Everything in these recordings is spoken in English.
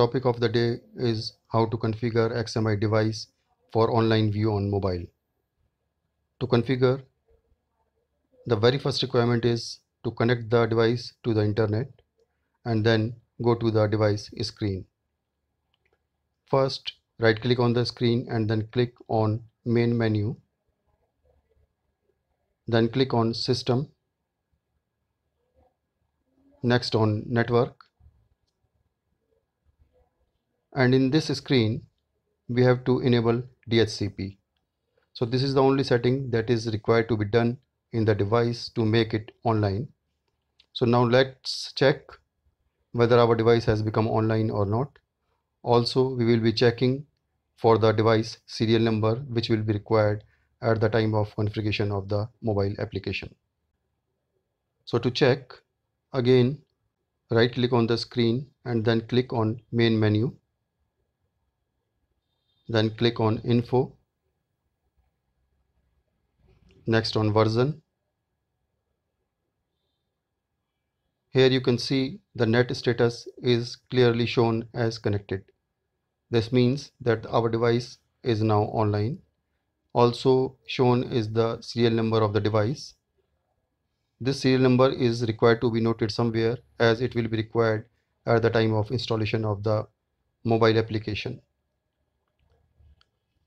topic of the day is how to configure XMI device for online view on mobile. To configure, the very first requirement is to connect the device to the internet and then go to the device screen. First, right click on the screen and then click on main menu. Then click on system. Next on network and in this screen we have to enable DHCP so this is the only setting that is required to be done in the device to make it online so now let's check whether our device has become online or not also we will be checking for the device serial number which will be required at the time of configuration of the mobile application so to check again right click on the screen and then click on main menu then click on info next on version here you can see the net status is clearly shown as connected this means that our device is now online also shown is the serial number of the device this serial number is required to be noted somewhere as it will be required at the time of installation of the mobile application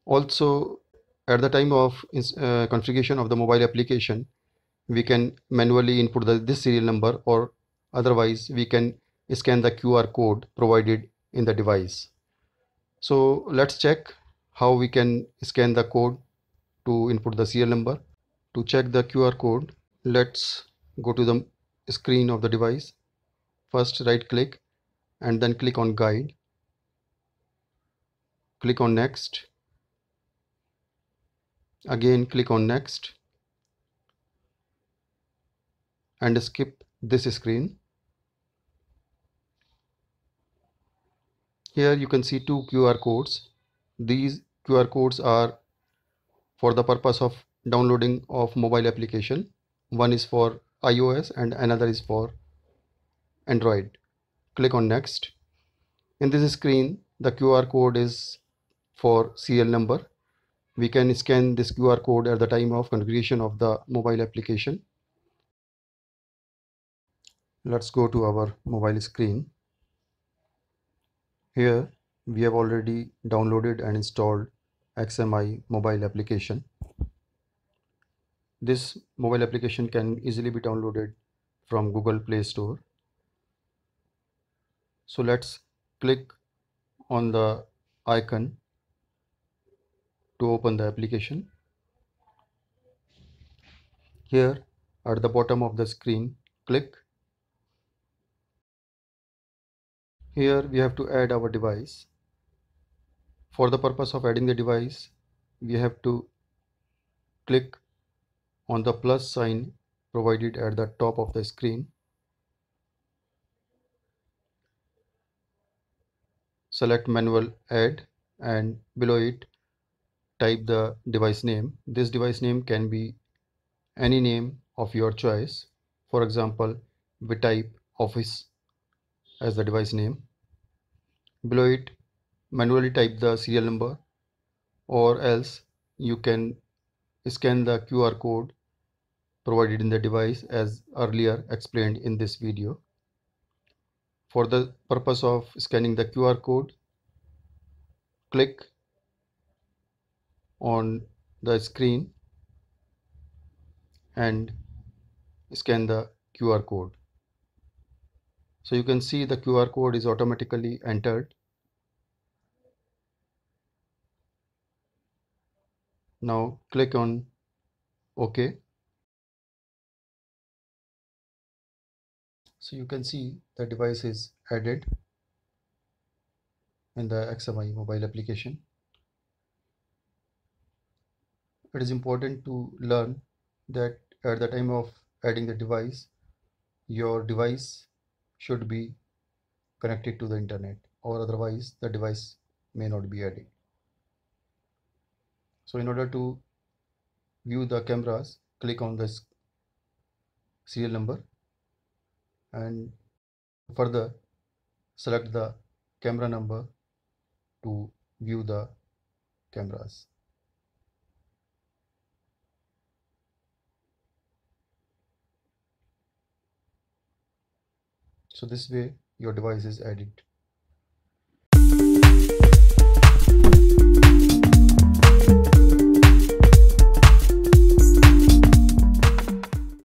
also at the time of uh, configuration of the mobile application we can manually input the, this serial number or otherwise we can scan the QR code provided in the device so let's check how we can scan the code to input the serial number to check the QR code let's go to the screen of the device first right click and then click on guide click on next again click on next and skip this screen here you can see two QR codes these QR codes are for the purpose of downloading of mobile application one is for iOS and another is for Android click on next in this screen the QR code is for CL number we can scan this QR code at the time of configuration of the mobile application. Let's go to our mobile screen. Here we have already downloaded and installed XMI mobile application. This mobile application can easily be downloaded from Google Play Store. So let's click on the icon to open the application. Here at the bottom of the screen, click. Here we have to add our device. For the purpose of adding the device, we have to click on the plus sign provided at the top of the screen. Select manual add and below it type the device name. This device name can be any name of your choice. For example, we type office as the device name. Below it, manually type the serial number or else you can scan the QR code provided in the device as earlier explained in this video. For the purpose of scanning the QR code, click on the screen and scan the QR code. So you can see the QR code is automatically entered. Now click on OK. So you can see the device is added in the XMI mobile application it is important to learn that at the time of adding the device your device should be connected to the internet or otherwise the device may not be added so in order to view the cameras click on this serial number and further select the camera number to view the cameras so this way your device is added